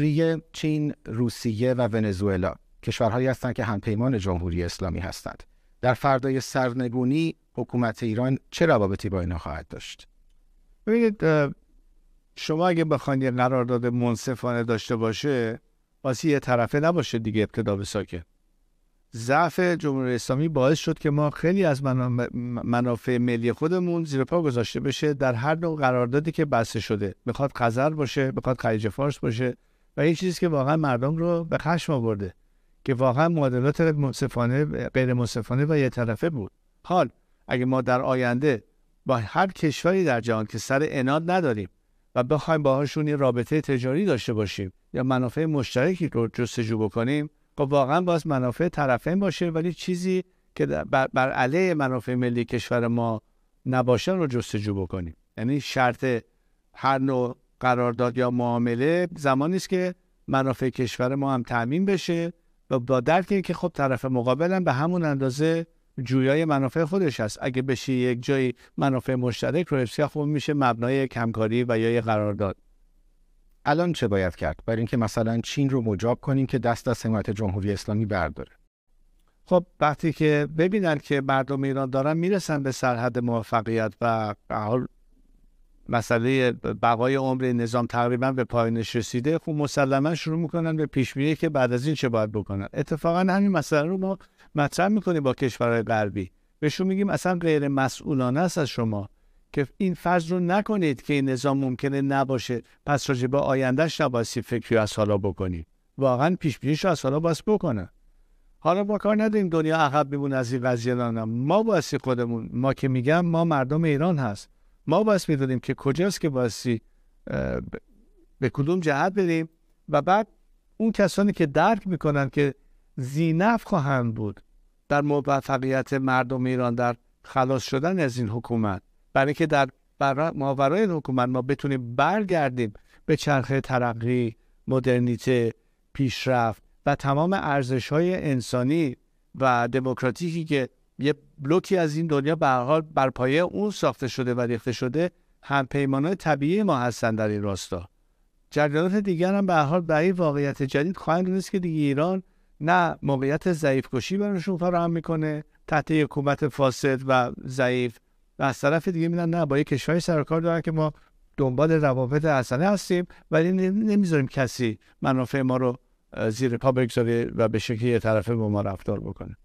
سوریه، چین، روسیه و ونزوئلا کشورهایی هستند که همپیمان جمهوری اسلامی هستند. در فردای سرنگونی حکومت ایران چه روابطی با اینا خواهد داشت؟ ببینید شما اگه بخواید یه قرارداد منصفانه داشته باشه واسه یه طرفه نباشه دیگه ابتدا به ساکن ضعف جمهوری اسلامی باعث شد که ما خیلی از منافع ملی خودمون زیر پا گذاشته بشه در هر نوع قراردادی که بسته شده بخواد قذر باشه بخواد خلیج فارس باشه و یه چیزی که واقعا مردم رو به خشم آورده که واقعا معادلات منصفانه غیر منصفانه و یه طرفه بود حال اگه ما در آینده با هر کشوری در جهان که سر اناد نداریم و بخوایم باهاشون یه رابطه تجاری داشته باشیم یا منافع مشترکی رو جستجو بکنیم خب واقعا باز منافع طرفین باشه ولی چیزی که بر, بر علیه منافع ملی کشور ما نباشن رو جستجو بکنیم یعنی شرط هر نوع قرارداد یا معامله زمانی است که منافع کشور ما هم تعمین بشه و با درک که خب طرف مقابلم به همون اندازه جویای منافع خودش هست اگه بشه یک جایی منافع مشترک رو حفظ خوب میشه مبنای کمکاری و یا قرارداد الان چه باید کرد برای اینکه مثلا چین رو مجاب کنیم که دست از حمایت جمهوری اسلامی برداره خب وقتی که ببینن که مردم ایران دارن میرسن به سرحد موفقیت و حال مسئله بقای عمر نظام تقریبا به پایانش رسیده خب مسلما شروع میکنن به پیش که بعد از این چه باید بکنن اتفاقا همین مسئله رو ما مطرح میکنیم با کشورهای غربی بهشون میگیم اصلا غیر مسئولانه است از شما که این فرض رو نکنید که این نظام ممکنه نباشه پس راجع به آیندهش نباسی فکری از حالا بکنید واقعا پیش بینیش رو از حالا باز بکنه حالا ما کار نداریم دنیا عقب میمونه از این قضیه ما باسی خودمون ما که میگم ما مردم ایران هست ما باید میدادیم که کجاست که بایستی به کدوم جهت بریم و بعد اون کسانی که درک میکنن که زینف خواهند بود در موفقیت مردم ایران در خلاص شدن از این حکومت برای که در ماورای این حکومت ما بتونیم برگردیم به چرخه ترقی مدرنیته پیشرفت و تمام ارزش های انسانی و دموکراتیکی که یه بلوکی از این دنیا به حال بر پایه اون ساخته شده و ریخته شده هم های طبیعی ما هستند در این راستا جریانات دیگر هم به حال برای واقعیت جدید خواهند دونست که دیگه ایران نه موقعیت ضعیف کشی براشون فراهم میکنه تحت حکومت فاسد و ضعیف و از طرف دیگه میدن نه با یه کشوری سرکار دارن که ما دنبال روابط حسنه هستیم ولی نمیذاریم کسی منافع ما رو زیر پا بگذاره و به شکلی طرفه ما رفتار بکنه